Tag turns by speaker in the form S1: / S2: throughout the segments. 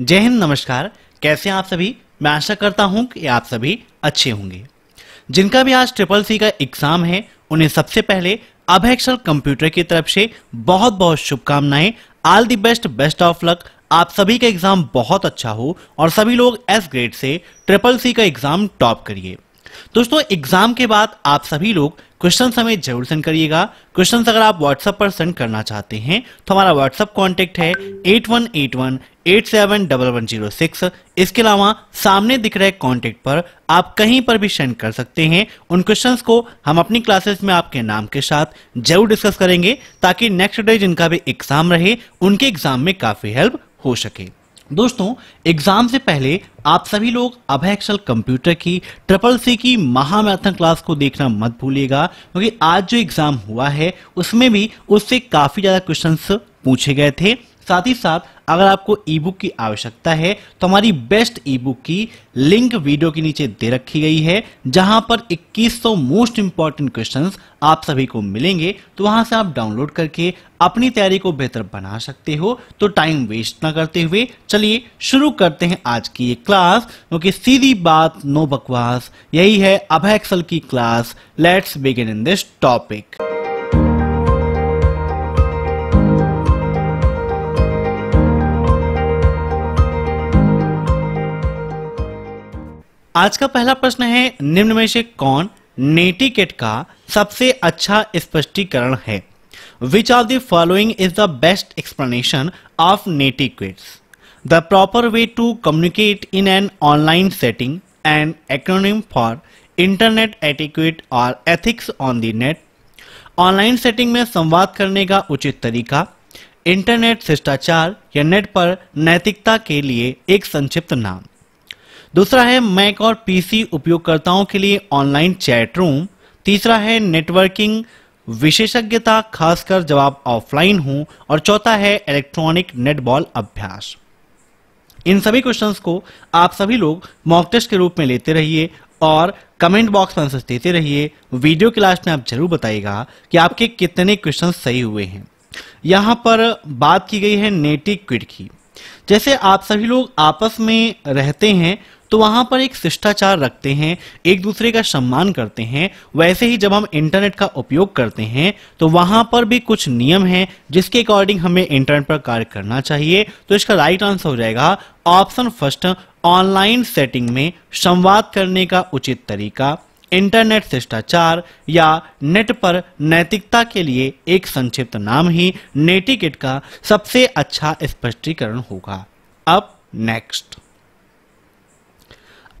S1: जय हिंद नमस्कार कैसे आप सभी मैं आशा करता हूं कि आप सभी अच्छे होंगे जिनका भी आज ट्रिपल सी का एग्जाम है उन्हें सबसे पहले अभय एक्सल कंप्यूटर की तरफ से बहुत बहुत शुभकामनाएं all the best best of luck आप सभी का एग्जाम बहुत अच्छा हो और सभी लोग एस ग्रेड से ट्रिपल सी का एग्जाम टॉप करिए दोस्तों एग्जाम के बाद आप सभी लोग क्वेश्चन हमें जरूर सेंड करिएगा क्वेश्चन अगर आप व्हाट्सएप पर सेंड करना चाहते हैं तो हमारा व्हाट्सएप कॉन्टेक्ट है eight one eight one eight seven double one zero six इसके अलावा सामने दिख रहे कॉन्टेक्ट पर आप कहीं पर भी सेंड कर सकते हैं उन क्वेश्चन को हम अपनी क्लासेस में आपके नाम के साथ जरूर डिस्कस करेंगे ताकि नेक्स्ट डे जिनका भी एग्जाम रहे उनके एग्जाम में काफी हेल्प हो सके दोस्तों एग्जाम से पहले आप सभी लोग अभय एक्सल कंप्यूटर की ट्रिपल सी की महामैराथन क्लास को देखना मत भूलिएगा क्योंकि आज जो एग्जाम हुआ है उसमें भी उससे काफी ज्यादा क्वेश्चंस पूछे गए थे साथ ही साथ अगर आपको ई बुक की आवश्यकता है तो हमारी बेस्ट ई बुक की लिंक वीडियो के नीचे दे रखी गई है जहां पर 2100 मोस्ट इंपॉर्टेंट क्वेश्चंस आप सभी को मिलेंगे तो वहां से आप डाउनलोड करके अपनी तैयारी को बेहतर बना सकते हो तो टाइम वेस्ट ना करते हुए चलिए शुरू करते हैं आज की ये क्लास क्योंकि तो सीधी बात नो बकवास यही है अभय की class let's begin in this topic आज का पहला प्रश्न है निम्न में से कौन नेटिकेट का सबसे अच्छा स्पष्टीकरण है which of the following is the best explanation of netiquettes the proper way to communicate in an online setting and acronym for internet etiquette और ethics on the net online setting में संवाद करने का उचित तरीका इंटरनेट शिष्टाचार या net पर नैतिकता के लिए एक संक्षिप्त नाम दूसरा है मैक और पीसी उपयोगकर्ताओं के लिए ऑनलाइन चैट रूम तीसरा है नेटवर्किंग विशेषज्ञता खासकर जब आप ऑफलाइन हो और चौथा है इलेक्ट्रॉनिक नेटबॉल अभ्यास इन सभी क्वेश्चंस को आप सभी लोग मॉक टेस्ट के रूप में लेते रहिए और कमेंट बॉक्स में आंसर देते रहिए वीडियो के लास्ट में आप जरूर बताइएगा कि आपके कितने क्वेश्चन सही हुए हैं यहां पर बात की गई है नेटिक क्विड की जैसे आप सभी लोग आपस में रहते हैं तो वहां पर एक शिष्टाचार रखते हैं एक दूसरे का सम्मान करते हैं वैसे ही जब हम इंटरनेट का उपयोग करते हैं तो वहां पर भी कुछ नियम हैं जिसके अकॉर्डिंग हमें इंटरनेट पर कार्य करना चाहिए तो इसका राइट आंसर हो जाएगा ऑप्शन फर्स्ट ऑनलाइन सेटिंग में संवाद करने का उचित तरीका इंटरनेट शिष्टाचार या नेट पर नैतिकता के लिए एक संक्षिप्त नाम ही नेटिकेट का सबसे अच्छा स्पष्टीकरण होगा अब नेक्स्ट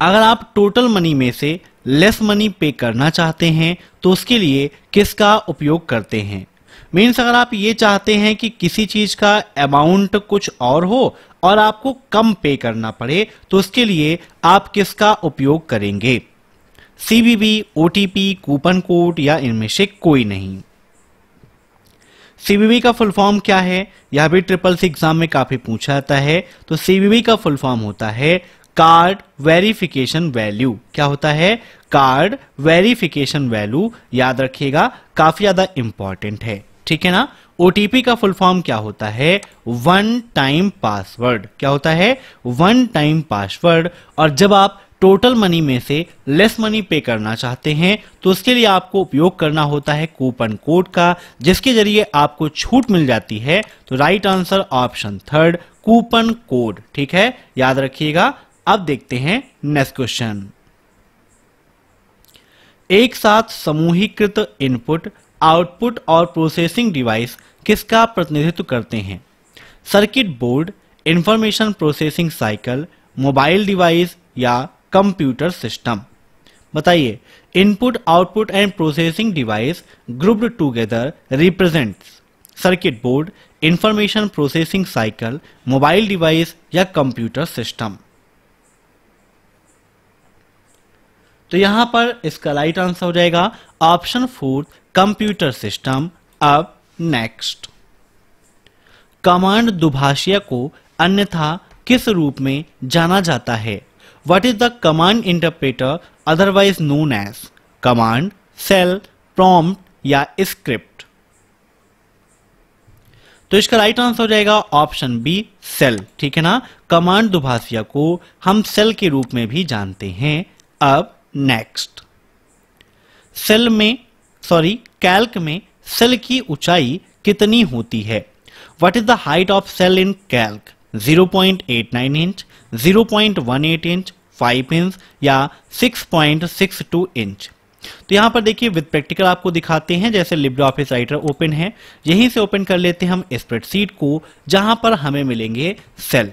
S1: अगर आप टोटल मनी में से लेस मनी पे करना चाहते हैं तो उसके लिए किसका उपयोग करते हैं मीन्स अगर आप ये चाहते हैं कि किसी चीज का अमाउंट कुछ और हो और आपको कम पे करना पड़े तो उसके लिए आप किसका उपयोग करेंगे सीबीबी ओटीपी कूपन कोड या इनमें से कोई नहीं सीबीबी का फुल फॉर्म क्या है यह भी ट्रिपल सी एग्जाम में काफी पूछा जाता है तो सीबीबी का फुल फॉर्म होता है कार्ड वेरिफिकेशन वैल्यू क्या होता है कार्ड वेरिफिकेशन वैल्यू याद रखिएगा काफी ज्यादा इंपॉर्टेंट है ठीक है ना ओटीपी का फुल फॉर्म क्या होता है वन टाइम पासवर्ड क्या होता है वन टाइम पासवर्ड और जब आप टोटल मनी में से लेस मनी पे करना चाहते हैं तो उसके लिए आपको उपयोग करना होता है कूपन कोड का जिसके जरिए आपको छूट मिल जाती है तो right answer option third coupon code ठीक है याद रखिएगा अब देखते हैं नेक्स्ट क्वेश्चन एक साथ समूहीकृत इनपुट आउटपुट और प्रोसेसिंग डिवाइस किसका प्रतिनिधित्व करते हैं circuit board information processing cycle mobile device या कंप्यूटर सिस्टम बताइए input output and processing device grouped together represents circuit board information processing cycle mobile device या कंप्यूटर सिस्टम तो यहां पर इसका राइट आंसर हो जाएगा ऑप्शन फोर कंप्यूटर सिस्टम अब नेक्स्ट कमांड दुभाषिया को अन्यथा किस रूप में जाना जाता है what is the command interpreter otherwise known as command shell prompt या स्क्रिप्ट तो इसका राइट आंसर हो जाएगा ऑप्शन बी सेल ठीक है ना कमांड दुभाषिया को हम सेल के रूप में भी जानते हैं अब नेक्स्ट सेल में सॉरी कैल्क में सेल की ऊंचाई कितनी होती है what is the height of cell in Calc 0.89 inch 0.18 inch 5 inch या 6.62 इंच तो यहां पर देखिए विद प्रैक्टिकल आपको दिखाते हैं जैसे लिब्रे ऑफिस राइटर ओपन है यहीं से ओपन कर लेते हैं हम स्प्रेडशीट को जहां पर हमें मिलेंगे सेल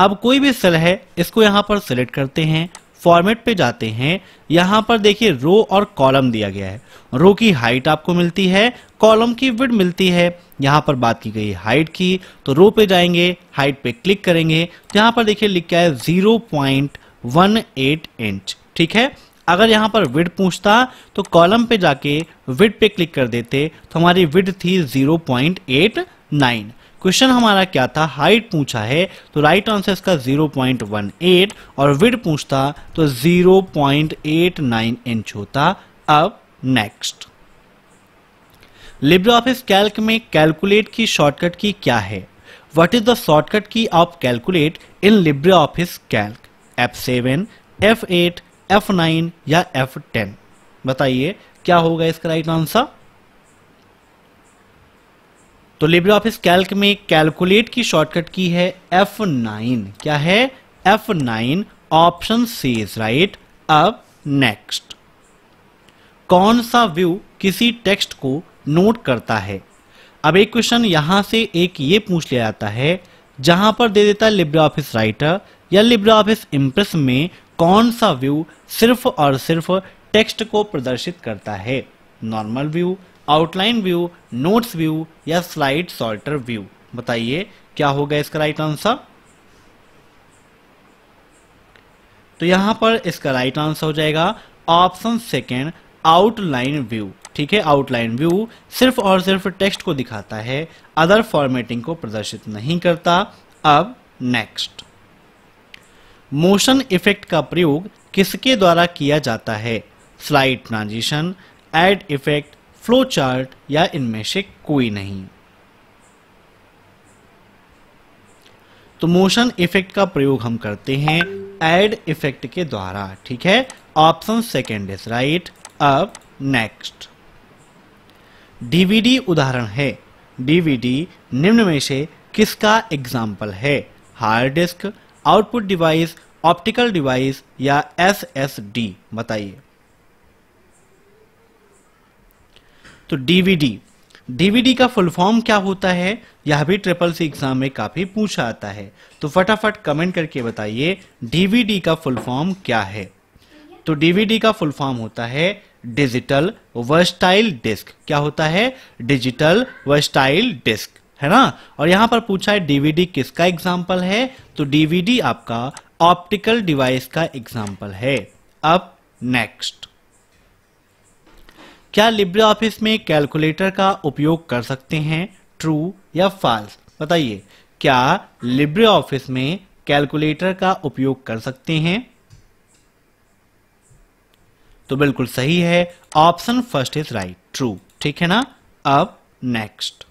S1: अब कोई भी सेल है इसको यहां पर सिलेक्ट करते हैं फॉर्मेट पे जाते हैं यहाँ पर देखिए रो और कॉलम दिया गया है रो की हाइट आपको मिलती है कॉलम की विड मिलती है यहाँ पर बात की गई हाइट की तो रो पे जाएंगे हाइट पे क्लिक करेंगे तो यहाँ पर देखिए गया है zero point one eight inch ठीक है अगर यहाँ पर विड पूछता तो कॉलम पे जाके विड पे क्लिक कर देते तो हमारी विड थी zero point eight nine question हमारा क्या था हाइट पूछा है तो राइट आंसर इसका 0.18 और विड पूछता तो 0.89 इंच होता अब नेक्स्ट लिब्रे ऑफिस कैल्क में कैलकुलेट की शॉर्टकट की क्या है what is the shortcut key of calculate in LibreOffice Calc F seven F eight F nine या एफ टेन बताइए क्या होगा इसका राइट आंसर तो लिब्रे ऑफिस कैल्क में कैलकुलेट की शॉर्टकट की है F9 क्या है F9 option C is right अब नेक्स्ट कौन सा व्यू किसी टेक्स्ट को नोट करता है अब एक क्वेश्चन यहां से एक ये पूछ लिया जाता है जहां पर दे देता है लिब्रे ऑफिस राइटर या लिब्रे ऑफिस इम्प्रेस में कौन सा व्यू सिर्फ और सिर्फ टेक्स्ट को प्रदर्शित करता है normal view outline view notes view या स्लाइड सॉल्टर व्यू बताइए क्या होगा इसका राइट आंसर तो यहां पर इसका राइट आंसर हो जाएगा ऑप्शन सेकेंड आउटलाइन व्यू ठीक है आउटलाइन व्यू सिर्फ और सिर्फ टेक्स्ट को दिखाता है अदर फॉर्मेटिंग को प्रदर्शित नहीं करता अब नेक्स्ट मोशन इफेक्ट का प्रयोग किसके द्वारा किया जाता है slide transition add effect flow chart या इनमें से कोई नहीं तो मोशन इफेक्ट का प्रयोग हम करते हैं एड इफेक्ट के द्वारा ठीक है ऑप्शन सेकेंड इज राइट अब नेक्स्ट डीवीडी उदाहरण है डीवीडी निम्न में से किसका एग्जाम्पल है hard disk output device optical device या एसएसडी बताइए तो डीवीडी डीवीडी का फुल फॉर्म क्या होता है यह भी ट्रिपल सी एग्जाम में काफी पूछा आता है तो फटाफट कमेंट करके बताइए डीवीडी का फुल फॉर्म क्या है तो डीवीडी का फुल फॉर्म होता है डिजिटल वर्स्टाइल डिस्क क्या होता है डिजिटल वर्स्टाइल डिस्क है ना और यहां पर पूछा है डीवीडी किसका एग्जाम्पल है तो डीवीडी आपका ऑप्टिकल डिवाइस का एग्जाम्पल है अब नेक्स्ट क्या लिब्रे ऑफिस में कैलकुलेटर का उपयोग कर सकते हैं ट्रू या फॉल्स बताइए क्या लिब्रे ऑफिस में कैलकुलेटर का उपयोग कर सकते हैं तो बिल्कुल सही है option first is right true ठीक है ना अब next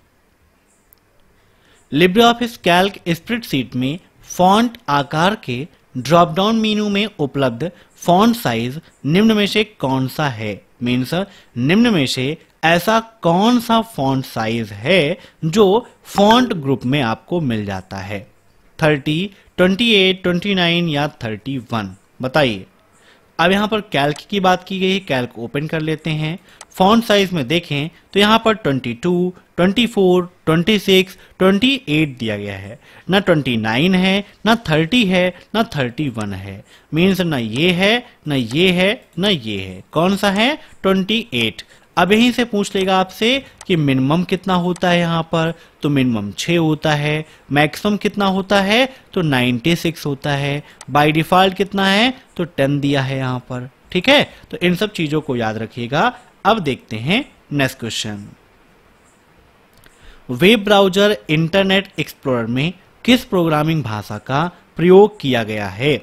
S1: LibreOffice Calc spreadsheet में फॉन्ट आकार के ड्रॉपडाउन मीनू में उपलब्ध फॉन्ट साइज निम्न में से कौन सा है मीन्स निम्न में से ऐसा कौन सा फॉन्ट साइज है जो फॉन्ट ग्रुप में आपको मिल जाता है 30, 28, 29 या 31 बताइए अब यहाँ पर कैल्क की बात की गई है कैल्क ओपन कर लेते हैं फॉन्ट साइज में देखें तो यहाँ पर 22, 24, 26, 28 दिया गया है ना 29 है ना 30 है ना 31 है मीन्स ना ये है ना ये है ना ये है कौन सा है 28 अब यहीं से पूछ लेगा आपसे कि मिनिमम कितना होता है यहाँ पर तो मिनिमम छ होता है मैक्सिमम कितना होता है तो 96 होता है बाय डिफॉल्ट कितना है तो 10 दिया है यहाँ पर ठीक है तो इन सब चीज़ों को याद रखिएगा अब देखते हैं next question web browser Internet Explorer में किस प्रोग्रामिंग भाषा का प्रयोग किया गया है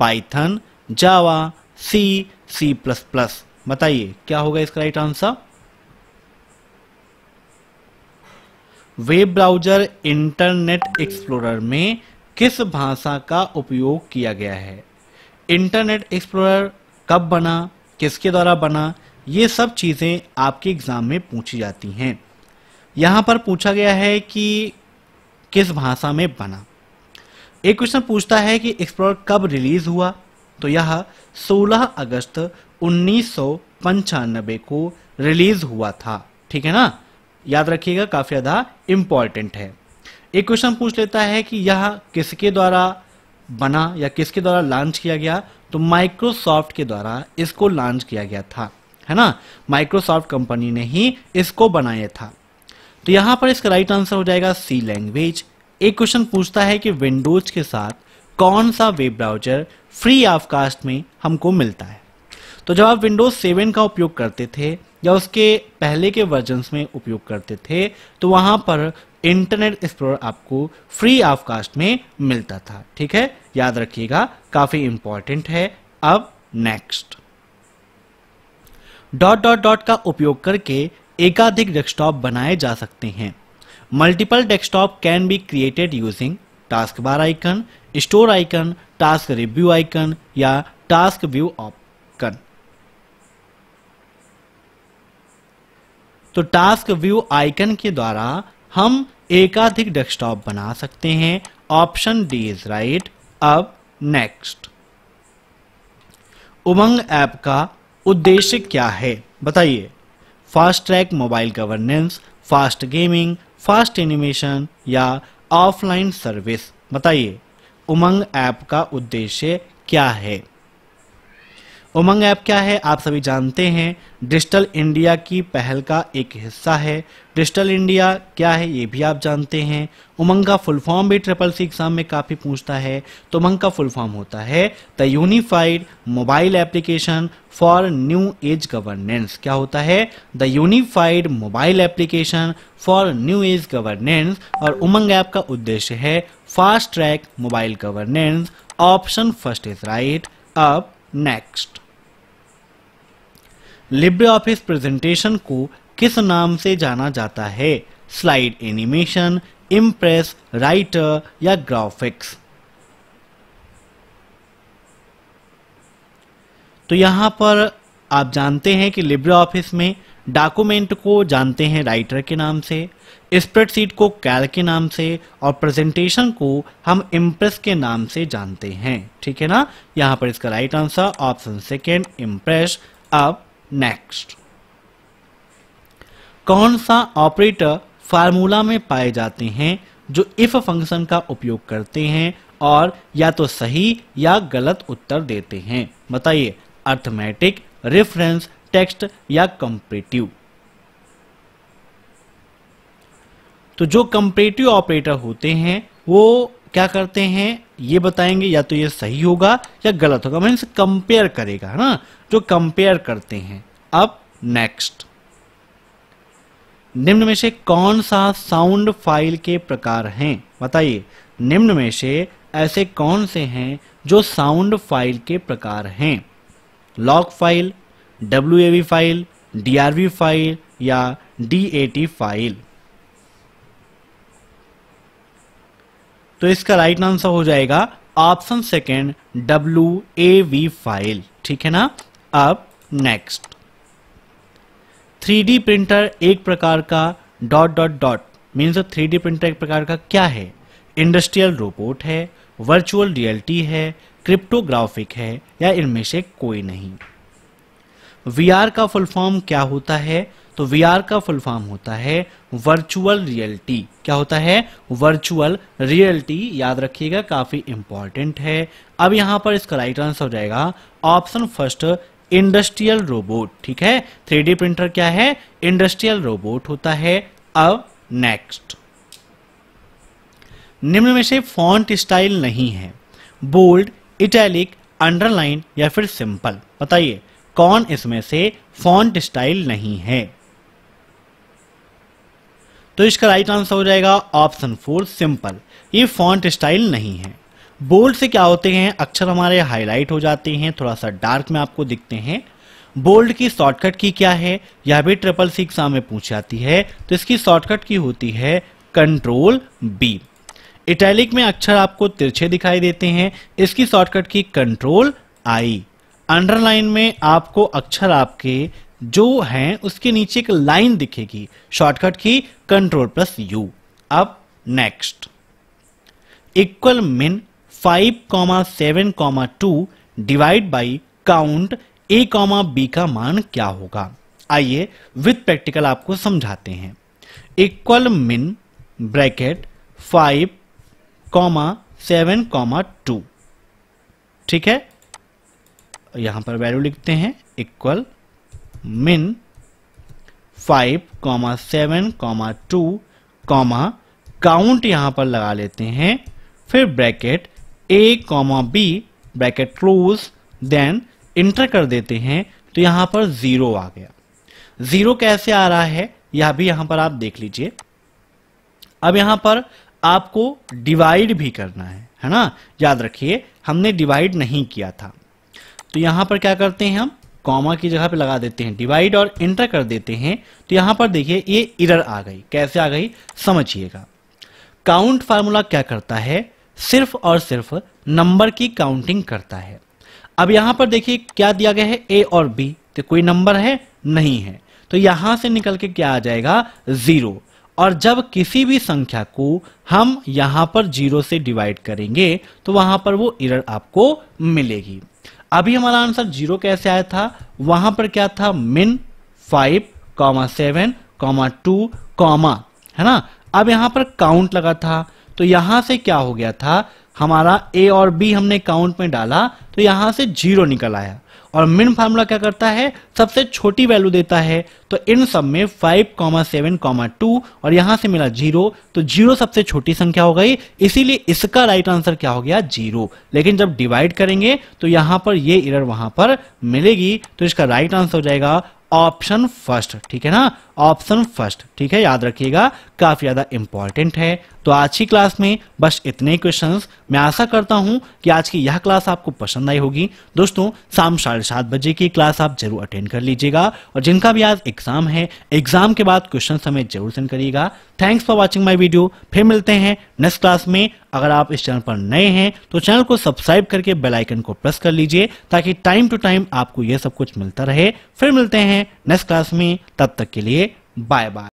S1: Python Java C C plus plus बताइए क्या होगा इसका right answer web browser Internet Explorer में किस भाषा का उपयोग किया गया है इंटरनेट एक्सप्लोरर कब बना किसके द्वारा बना ये सब चीज़ें आपके एग्ज़ाम में पूछी जाती हैं यहां पर पूछा गया है कि किस भाषा में बना एक क्वेश्चन पूछता है कि एक्सप्लोर कब रिलीज़ हुआ तो यह 16 अगस्त उन्नीस को रिलीज हुआ था ठीक है ना याद रखिएगा काफी ज्यादा इंपॉर्टेंट है एक क्वेश्चन पूछ लेता है कि यह किसके द्वारा बना या किसके द्वारा लॉन्च किया गया तो माइक्रोसॉफ्ट के द्वारा इसको लॉन्च किया गया था है ना माइक्रोसॉफ्ट कंपनी ने ही इसको बनाया था तो यहां पर इसका राइट आंसर हो जाएगा सी लैंग्वेज एक क्वेश्चन पूछता है कि विंडोज के साथ कौन सा web browser free of cost में हमको मिलता है तो जब आप विंडोज सेवन का उपयोग करते थे या उसके पहले के वर्जन में उपयोग करते थे तो वहां पर इंटरनेट एक्सप्लोर आपको फ्री ऑफ कास्ट में मिलता था ठीक है याद रखिएगा काफी इंपॉर्टेंट है अब नेक्स्ट डॉट डॉट डॉट का उपयोग करके एकाधिक डेस्कटॉप बनाए जा सकते हैं multiple desktop can be created using taskbar icon store icon task review icon या टास्क व्यू ऑप तो टास्क व्यू आइकन के द्वारा हम एकाधिक डेस्कटॉप बना सकते हैं ऑप्शन डी इज राइट अब नेक्स्ट उमंग ऐप का उद्देश्य क्या है बताइए fast track mobile governance fast gaming fast animation या ऑफलाइन सर्विस बताइए उमंग ऐप का उद्देश्य क्या है उमंग ऐप क्या है आप सभी जानते हैं डिजिटल इंडिया की पहल का एक हिस्सा है डिजिटल इंडिया क्या है ये भी आप जानते हैं उमंग का फुल फॉर्म भी ट्रिपल सी एग्जाम में काफ़ी पूछता है तो उमंग का फुल फॉर्म होता है the unified mobile application for new age governance क्या होता है the unified mobile application for new age governance और उमंग ऐप का उद्देश्य है fast track mobile governance option first is right अब नेक्स्ट लिब्रे ऑफिस प्रेजेंटेशन को किस नाम से जाना जाता है स्लाइड एनिमेशन इम्प्रेस राइटर या ग्राफिक्स तो यहां पर आप जानते हैं कि लिब्रे ऑफिस में डॉक्यूमेंट को जानते हैं राइटर के नाम से स्प्रेडशीट को कैल के नाम से और प्रेजेंटेशन को हम इम्प्रेस के नाम से जानते हैं ठीक है ना यहां पर इसका right answer option second Impress अब नेक्स्ट कौन सा ऑपरेटर फार्मूला में पाए जाते हैं जो इफ फंक्शन का उपयोग करते हैं और या तो सही या गलत उत्तर देते हैं बताइए अर्थमेटिक रेफरेंस टेक्स्ट या कंपेटिव तो जो कंपेटिव ऑपरेटर होते हैं वो क्या करते हैं ये बताएंगे या तो ये सही होगा या गलत होगा मीन्स कंपेयर करेगा है ना जो कंपेयर करते हैं अब नेक्स्ट निम्न में से कौन सा साउंड फाइल के प्रकार हैं बताइए निम्न में से ऐसे कौन से हैं जो साउंड फाइल के प्रकार हैं log file W file DRV file या डी फाइल तो इसका राइट आंसर हो जाएगा option second W A V file ठीक है ना अब नेक्स्ट थ्री प्रिंटर एक प्रकार का dot dot dot means three D printer एक प्रकार का क्या है इंडस्ट्रियल रोबोट है वर्चुअल रियलिटी है क्रिप्टोग्राफिक है या इनमें से कोई नहीं वीआर का फुल फॉर्म क्या होता है तो वीआर का फुल फॉर्म होता है वर्चुअल रियलिटी क्या होता है वर्चुअल रियलिटी याद रखिएगा काफी इंपॉर्टेंट है अब यहां पर इसका राइट आंसर हो जाएगा ऑप्शन फर्स्ट इंडस्ट्रियल रोबोट ठीक है थ्री प्रिंटर क्या है इंडस्ट्रियल रोबोट होता है अब नेक्स्ट निम्न में से फॉन्ट स्टाइल नहीं है बोल्ड इटैलिक अंडरलाइन या फिर सिंपल बताइए कौन इसमें से फॉन्ट स्टाइल नहीं है तो इसका राइट आंसर हो जाएगा ऑप्शन फोर सिंपल ये फॉन्ट स्टाइल नहीं है बोल्ड से क्या होते हैं अक्षर हमारे हाईलाइट हो जाते हैं थोड़ा सा डार्क में आपको दिखते हैं बोल्ड की शॉर्टकट की क्या है यह भी ट्रिपल सी एग्जाम में पूछ जाती है तो इसकी शॉर्टकट की होती है कंट्रोल बी इटैलिक में अक्षर आपको तिरछे दिखाई देते हैं इसकी shortcut key control I underline में आपको अक्षर आपके जो हैं उसके नीचे एक लाइन दिखेगी shortcut key control plus U अब next equal min five comma seven comma two divide by count A comma B का मान क्या होगा आइए विथ प्रैक्टिकल आपको समझाते हैं equal min bracket five comma seven comma two ठीक है यहां पर वैल्यू लिखते हैं equal min five comma seven comma two comma count यहां पर लगा लेते हैं फिर bracket A comma B bracket close then enter कर देते हैं तो यहां पर ज़ीरो आ गया ज़ीरो कैसे आ रहा है यह भी यहां पर आप देख लीजिए अब यहां पर आपको डिवाइड भी करना है है ना याद रखिए हमने डिवाइड नहीं किया था तो यहां पर क्या करते हैं हम कॉमा की जगह पे लगा देते हैं डिवाइड और एंटर कर देते हैं तो यहां पर देखिए ये इरर आ गई कैसे आ गई समझिएगा काउंट फार्मूला क्या करता है सिर्फ और सिर्फ नंबर की काउंटिंग करता है अब यहां पर देखिए क्या दिया गया है ए और बी तो कोई नंबर है नहीं है तो यहां से निकल के क्या आ जाएगा जीरो और जब किसी भी संख्या को हम यहां पर जीरो से डिवाइड करेंगे तो वहां पर वो इरर आपको मिलेगी अभी हमारा आंसर जीरो कैसे आया था वहां पर क्या था min five comma seven comma two comma है ना अब यहां पर काउंट लगा था तो यहां से क्या हो गया था हमारा ए और बी हमने काउंट में डाला तो यहां से जीरो निकल आया और मिन फार्मूला क्या करता है सबसे छोटी वैल्यू देता है तो इन सब में five comma seven comma two और यहां से मिला जीरो तो जीरो सबसे छोटी संख्या हो गई इसीलिए इसका राइट आंसर क्या हो गया जीरो लेकिन जब डिवाइड करेंगे तो यहां पर ये इरर वहां पर मिलेगी तो इसका राइट आंसर हो जाएगा ऑप्शन फर्स्ट ठीक है ना ऑप्शन फर्स्ट ठीक है याद रखिएगा काफी ज्यादा इंपॉर्टेंट है तो आज की क्लास में बस इतने क्वेश्चंस मैं आशा करता हूं कि आज की यह क्लास आपको पसंद आई होगी दोस्तों शाम साढ़े सात बजे की क्लास आप जरूर अटेंड कर लीजिएगा और जिनका भी आज एग्जाम है एग्जाम के बाद क्वेश्चन हमें जरूर सेंड करिएगा thanks for watching my video फिर मिलते हैं नेक्स्ट क्लास में अगर आप इस चैनल पर नए हैं तो चैनल को सब्सक्राइब करके बेलाइकन को प्रेस कर लीजिए ताकि टाइम टू टाइम आपको यह सब कुछ मिलता रहे फिर मिलते हैं नेक्स्ट क्लास में तब तक के लिए Bye bye.